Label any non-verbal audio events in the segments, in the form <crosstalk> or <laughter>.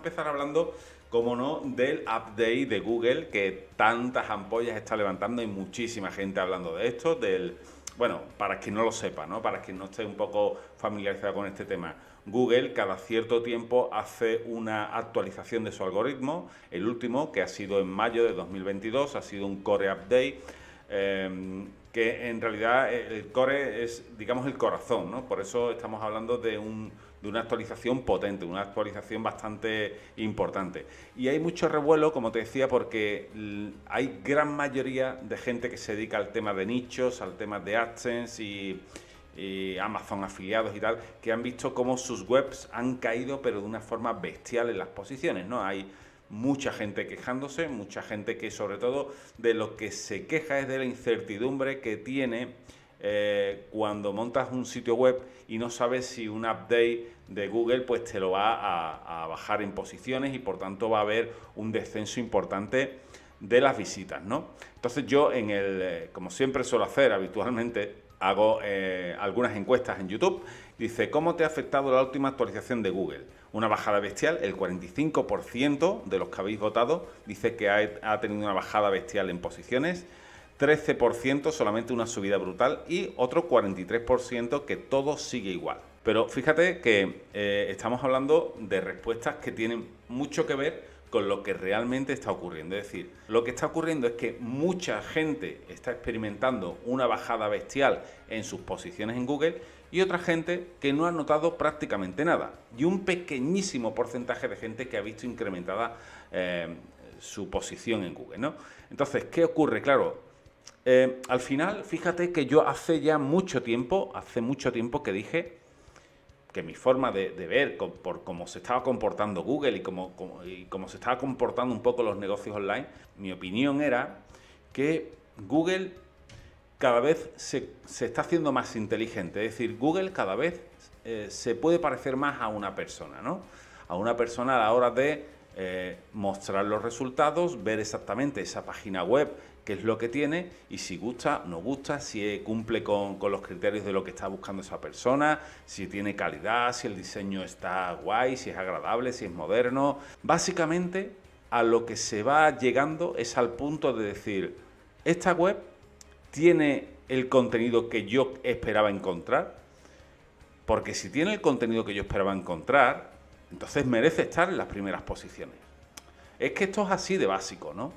empezar hablando, como no, del update de Google que tantas ampollas está levantando. y muchísima gente hablando de esto, del... Bueno, para quien no lo sepa, ¿no? Para quien no esté un poco familiarizado con este tema. Google cada cierto tiempo hace una actualización de su algoritmo. El último, que ha sido en mayo de 2022, ha sido un core update. Em, que en realidad eh, el core es, digamos, el corazón, ¿no? Por eso estamos hablando de un de una actualización potente, una actualización bastante importante. Y hay mucho revuelo, como te decía, porque hay gran mayoría de gente que se dedica al tema de nichos, al tema de AdSense y, Amazon afiliados y tal, que han visto cómo sus webs han caído, pero de una forma bestial en las posiciones, ¿no? Hay mucha gente quejándose, mucha gente que sobre todo de lo que se queja es de la incertidumbre que tiene eh, cuando montas un sitio web y no sabes si un update de Google pues te lo va a, bajar en posiciones y por tanto va a haber un descenso importante de las visitas, Entonces yo en el, eh, como siempre suelo hacer habitualmente, hago eh, algunas encuestas en YouTube. Dice, ¿cómo te ha afectado la última actualización de Google? Una bajada bestial, el 45% de los que habéis votado dice que ha tenido una bajada bestial en posiciones. 13% solamente una subida brutal y otro 43% que todo sigue igual. Pero fíjate que eh, estamos hablando de respuestas que tienen mucho que ver con lo que realmente está ocurriendo. Es decir, lo que está ocurriendo es que mucha gente está experimentando una bajada bestial en sus posiciones en Google y otra gente que no ha notado prácticamente nada. Y un pequeñísimo porcentaje de gente que ha visto incrementada eh, su posición en Google. ¿no? Entonces, ¿qué ocurre? Claro, eh, al final, fíjate que yo hace ya mucho tiempo, hace mucho tiempo que dije que mi forma de, ver por cómo se estaba comportando Google y cómo, se estaba comportando un poco los negocios online, mi opinión era que Google cada vez se, está haciendo más inteligente. Es decir, Google cada vez eh, se puede parecer más a una persona, ¿no? A una persona a la hora de eh, mostrar los resultados, ver exactamente esa página web, qué es lo que tiene y si gusta, no gusta, si cumple con, con, los criterios de lo que está buscando esa persona, si tiene calidad, si el diseño está guay, si es agradable, si es moderno. Básicamente a lo que se va llegando es al punto de decir, esta web tiene el contenido que yo esperaba encontrar, porque si tiene el contenido que yo esperaba encontrar, entonces merece estar en las primeras posiciones. Es que esto es así de básico, ¿no?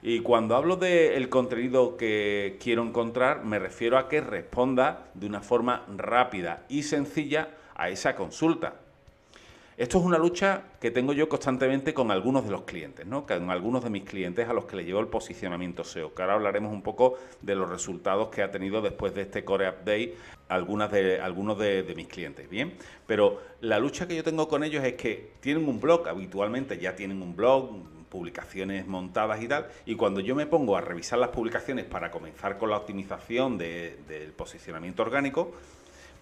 Y cuando hablo del contenido que quiero encontrar, me refiero a que responda de una forma rápida y sencilla a esa consulta. Esto es una lucha que tengo yo constantemente con algunos de los clientes, ¿no? con algunos de mis clientes a los que le llevo el posicionamiento SEO, que ahora hablaremos un poco de los resultados que ha tenido después de este Core Update algunas de, algunos de, mis clientes, ¿bien? Pero la lucha que yo tengo con ellos es que tienen un blog, habitualmente ya tienen un blog, publicaciones montadas y tal. Y cuando yo me pongo a revisar las publicaciones para comenzar con la optimización del posicionamiento orgánico,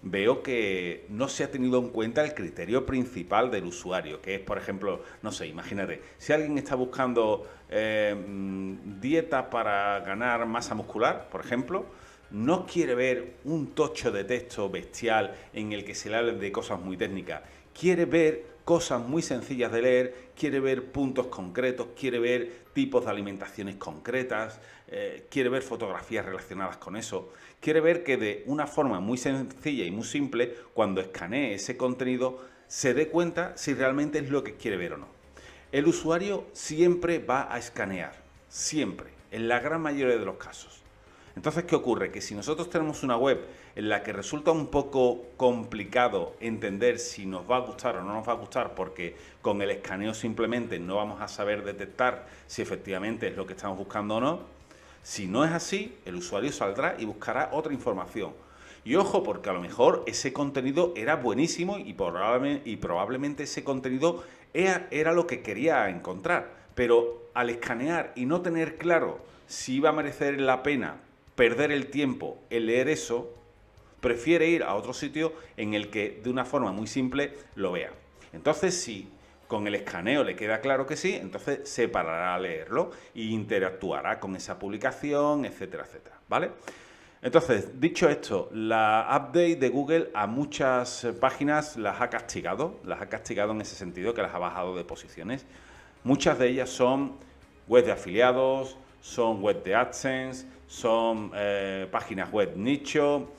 veo que no se ha tenido en cuenta el criterio principal del usuario, que es, por ejemplo, no sé, imagínate, si alguien está buscando eh, mm, dieta para ganar masa muscular, por ejemplo, no quiere ver un tocho de texto bestial en el que se le hable de cosas muy técnicas, quiere ver cosas muy sencillas de leer, quiere ver puntos concretos, quiere ver tipos de alimentaciones concretas, eh, quiere ver fotografías relacionadas con eso, quiere ver que de una forma muy sencilla y muy simple, cuando escanee ese contenido, se dé cuenta si realmente es lo que quiere ver o no. El usuario siempre va a escanear, siempre, en la gran mayoría de los casos. Entonces, ¿qué ocurre? Que si nosotros tenemos una web en la que resulta un poco complicado entender si nos va a gustar o no nos va a gustar, porque con el escaneo simplemente no vamos a saber detectar si efectivamente es lo que estamos buscando o no. Si no es así, el usuario saldrá y buscará otra información. Y ojo, porque a lo mejor ese contenido era buenísimo y probablemente, ese contenido era, era lo que quería encontrar. Pero al escanear y no tener claro si iba a merecer la pena perder el tiempo en leer eso, prefiere ir a otro sitio en el que de una forma muy simple lo vea. Entonces, si con el escaneo le queda claro que sí, entonces se parará a leerlo e interactuará con esa publicación, etcétera, etcétera. ¿Vale? Entonces, dicho esto, la update de Google a muchas páginas las ha castigado, las ha castigado en ese sentido que las ha bajado de posiciones. Muchas de ellas son web de afiliados, son web de AdSense, son eh, páginas web nicho,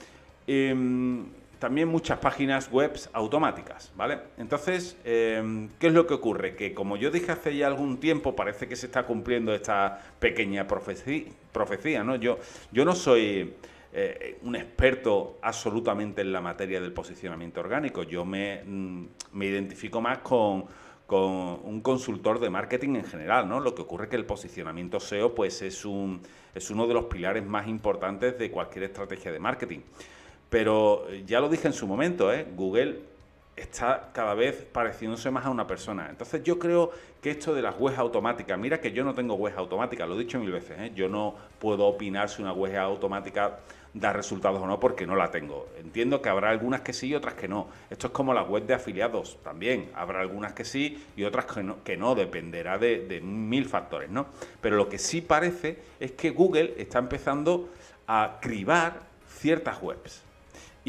Em, también muchas páginas web automáticas, ¿vale? Entonces, em, ¿qué es lo que ocurre? Que como yo dije hace ya algún tiempo, parece que se está cumpliendo esta pequeña profecía, ¿no? Yo, yo no soy eh, un experto absolutamente en la materia del posicionamiento orgánico, yo me, mm, me identifico más con, con un consultor de marketing en general, ¿no? Lo que ocurre es que el posicionamiento SEO, pues es, un, es uno de los pilares más importantes de cualquier estrategia de marketing. Pero eh, ya lo dije en su momento, ¿eh? Google está cada vez pareciéndose más a una persona. Entonces yo creo que esto de las webs automáticas, mira que yo no tengo webs automáticas, lo he dicho mil veces, ¿eh? yo no puedo opinar si una web automática da resultados o no porque no la tengo. Entiendo que habrá algunas que sí y otras que no. Esto es como las webs de afiliados también, habrá algunas que sí y otras que no, que no. dependerá de, de mil factores, ¿no? Pero lo que sí parece es que Google está empezando a cribar ciertas webs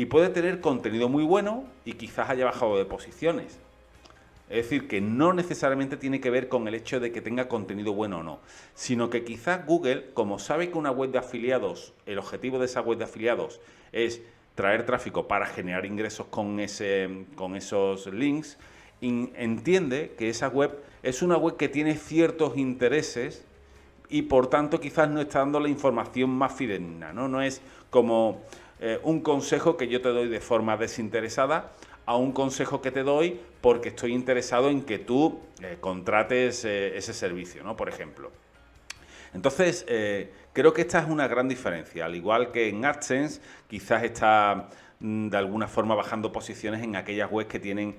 y puede tener contenido muy bueno y quizás haya bajado de posiciones. Es decir, que no necesariamente tiene que ver con el hecho de que tenga contenido bueno o no, sino que quizás Google, como sabe que una web de afiliados, el objetivo de esa web de afiliados es traer tráfico para generar ingresos con, ese, con esos links, entiende que esa web es una web que tiene ciertos intereses y por tanto quizás no está dando la información más fidedigna, ¿no? No es como eh, un consejo que yo te doy de forma desinteresada a un consejo que te doy porque estoy interesado en que tú eh, contrates eh, ese servicio, ¿no? Por ejemplo. Entonces, creo que esta es una gran diferencia. Al igual que en AdSense, quizás está mm, de alguna forma bajando posiciones en aquellas webs que tienen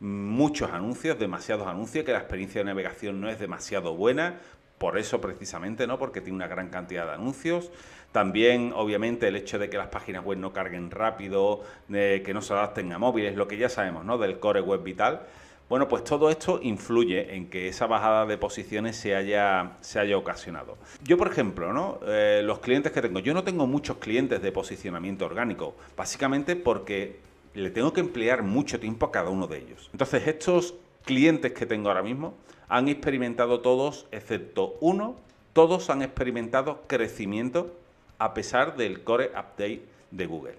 mm, muchos anuncios, demasiados anuncios, que la experiencia de navegación no es demasiado buena, por eso precisamente, ¿no? Porque tiene una gran cantidad de anuncios. También, obviamente, el hecho de que las páginas web no carguen rápido, que no se adapten a móviles, lo que ya sabemos, ¿no? Del core web vital. Bueno, pues todo esto influye en que esa bajada de posiciones se haya, se haya ocasionado. Yo, por ejemplo, ¿no? Eh, los clientes que tengo, yo no tengo muchos clientes de posicionamiento orgánico, básicamente porque le tengo que emplear mucho tiempo a cada uno de ellos. Entonces, estos clientes que tengo ahora mismo han experimentado todos, excepto uno, todos han experimentado crecimiento a pesar del Core Update de Google.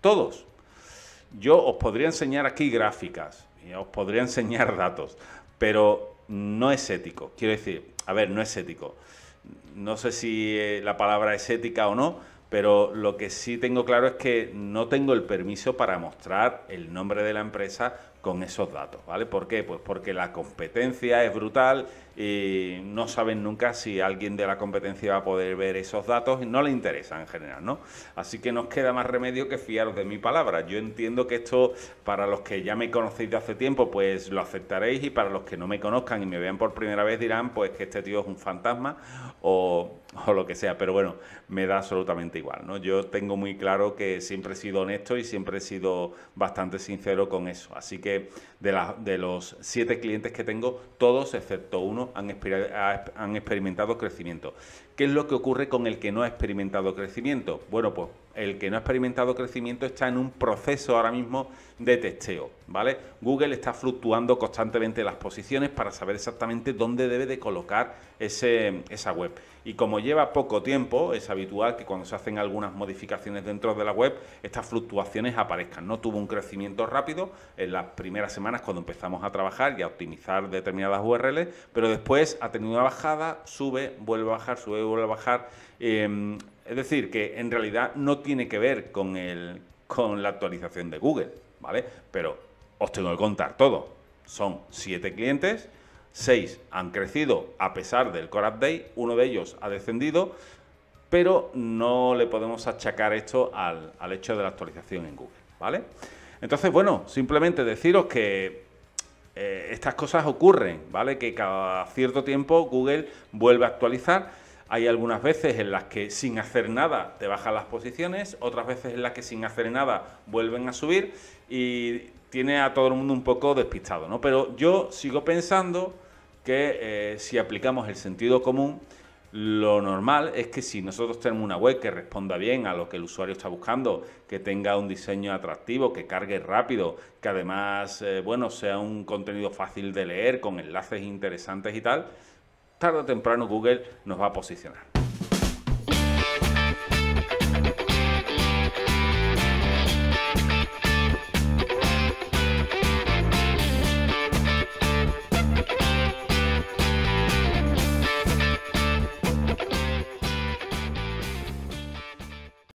Todos. Yo os podría enseñar aquí gráficas, y os podría enseñar <laughs> datos, pero no es ético. Quiero decir, a ver, no es ético. No sé si eh, la palabra es ética o no, pero lo que sí tengo claro es que no tengo el permiso para mostrar el nombre de la empresa con esos datos, ¿vale? ¿Por qué? Pues porque la competencia es brutal y no saben nunca si alguien de la competencia va a poder ver esos datos y no le interesa en general, ¿no? Así que nos queda más remedio que fiaros de mi palabra. Yo entiendo que esto, para los que ya me conocéis de hace tiempo, pues lo aceptaréis y para los que no me conozcan y me vean por primera vez dirán, pues que este tío es un fantasma o, lo que sea, pero bueno, me da absolutamente igual, ¿no? Yo tengo muy claro que siempre he sido honesto y siempre he sido bastante sincero con eso. Así que de, la, de los siete clientes que tengo, todos excepto uno, han, experimentado crecimiento. ¿Qué es lo que ocurre con el que no ha experimentado crecimiento? Bueno, pues el que no ha experimentado crecimiento está en un proceso ahora mismo de testeo, ¿vale? Google está fluctuando constantemente las posiciones para saber exactamente dónde debe de colocar ese, esa web. Y como lleva poco tiempo, es habitual que cuando se hacen algunas modificaciones dentro de la web, estas fluctuaciones aparezcan. No tuvo un crecimiento rápido en las primeras semanas cuando empezamos a trabajar y a optimizar determinadas URLs, pero después ha tenido una bajada, sube, vuelve a bajar, sube, vuelve a bajar. Em, es decir, que en realidad no tiene que ver con, el, con la actualización de Google, ¿vale? Pero os tengo que contar todo. Son siete clientes, seis han crecido a pesar del Core Update, uno de ellos ha descendido, pero no le podemos achacar esto al, hecho de la actualización en Google, ¿vale? Entonces, bueno, simplemente deciros que eh, estas cosas ocurren, ¿vale? Que cada cierto tiempo Google vuelve a actualizar hay algunas veces en las que sin hacer nada te bajan las posiciones, otras veces en las que sin hacer nada vuelven a subir y tiene a todo el mundo un poco despistado, ¿no? Pero yo sigo pensando que eh, si aplicamos el sentido común, lo normal es que si nosotros tenemos una web que responda bien a lo que el usuario está buscando, que tenga un diseño atractivo, que cargue rápido, que además, eh, bueno, sea un contenido fácil de leer, con enlaces interesantes y tal, tarde o temprano Google nos va a posicionar.